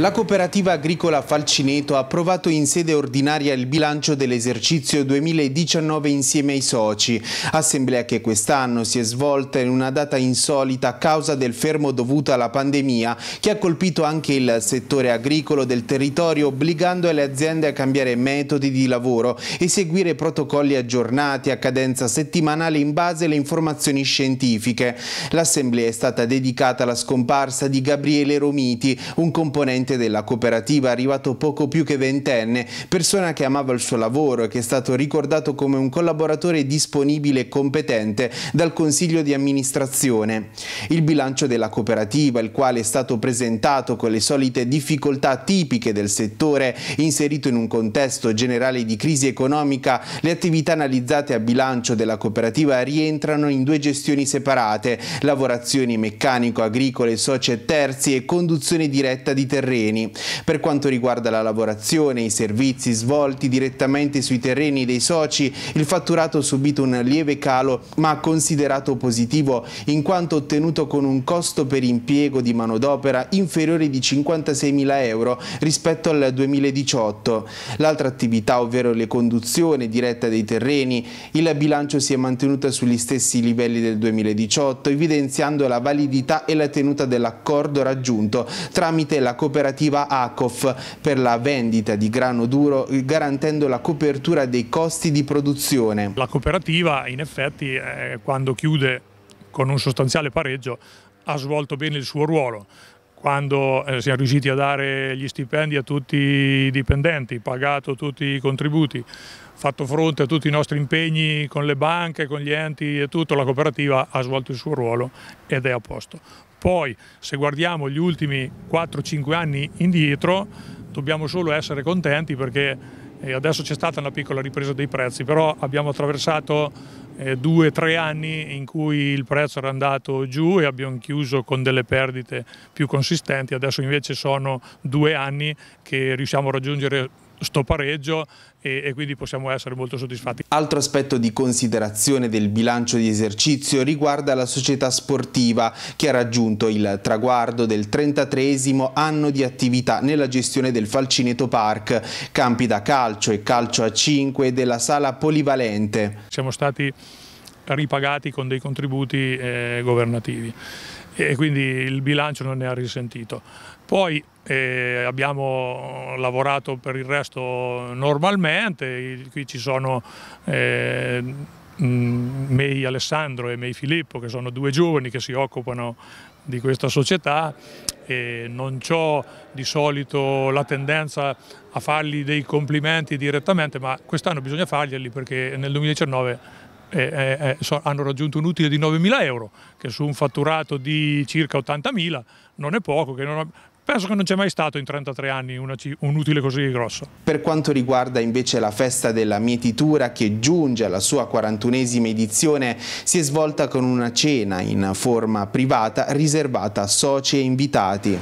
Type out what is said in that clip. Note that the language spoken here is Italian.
La cooperativa agricola Falcineto ha approvato in sede ordinaria il bilancio dell'esercizio 2019 insieme ai soci, assemblea che quest'anno si è svolta in una data insolita a causa del fermo dovuto alla pandemia che ha colpito anche il settore agricolo del territorio obbligando le aziende a cambiare metodi di lavoro e seguire protocolli aggiornati a cadenza settimanale in base alle informazioni scientifiche. L'assemblea è stata dedicata alla scomparsa di Gabriele Romiti, un componente presidente della cooperativa arrivato poco più che ventenne, persona che amava il suo lavoro e che è stato ricordato come un collaboratore disponibile e competente dal Consiglio di amministrazione. Il bilancio della cooperativa, il quale è stato presentato con le solite difficoltà tipiche del settore, inserito in un contesto generale di crisi economica, le attività analizzate a bilancio della cooperativa rientrano in due gestioni separate, lavorazioni meccanico-agricole soci e terzi e conduzione diretta di terreno terreni. Per quanto riguarda la lavorazione, i servizi svolti direttamente sui terreni dei soci, il fatturato ha subito un lieve calo ma considerato positivo in quanto ottenuto con un costo per impiego di manodopera inferiore di 56.000 euro rispetto al 2018. L'altra attività, ovvero le conduzione diretta dei terreni, il bilancio si è mantenuta sugli stessi livelli del 2018, evidenziando la validità e la tenuta dell'accordo raggiunto tramite la cooperazione cooperativa ACOF per la vendita di grano duro garantendo la copertura dei costi di produzione. La cooperativa in effetti eh, quando chiude con un sostanziale pareggio ha svolto bene il suo ruolo quando eh, siamo riusciti a dare gli stipendi a tutti i dipendenti, pagato tutti i contributi, fatto fronte a tutti i nostri impegni con le banche, con gli enti e tutto, la cooperativa ha svolto il suo ruolo ed è a posto. Poi se guardiamo gli ultimi 4-5 anni indietro dobbiamo solo essere contenti perché eh, adesso c'è stata una piccola ripresa dei prezzi, però abbiamo attraversato eh, due o anni in cui il prezzo era andato giù e abbiamo chiuso con delle perdite più consistenti, adesso invece sono due anni che riusciamo a raggiungere sto pareggio e, e, quindi possiamo essere molto soddisfatti. Altro aspetto di considerazione del bilancio di esercizio riguarda la società sportiva che ha raggiunto il traguardo del 33 anno di attività nella gestione del Falcineto Park, campi da calcio e calcio a 5 della sala polivalente. Siamo stati ripagati con dei contributi eh, governativi e quindi il bilancio non ne ha risentito. Poi eh, abbiamo lavorato per il resto normalmente, qui ci sono eh, Mei mm, Alessandro e Mei Filippo che sono due giovani che si occupano di questa società e non ho di solito la tendenza a fargli dei complimenti direttamente ma quest'anno bisogna farglieli perché nel 2019 eh, eh, eh, so, hanno raggiunto un utile di 9.000 euro, che su un fatturato di circa 80.000 non è poco, che non ha, penso che non c'è mai stato in 33 anni una, un utile così grosso. Per quanto riguarda invece la festa della mietitura che giunge alla sua 41esima edizione si è svolta con una cena in forma privata riservata a soci e invitati.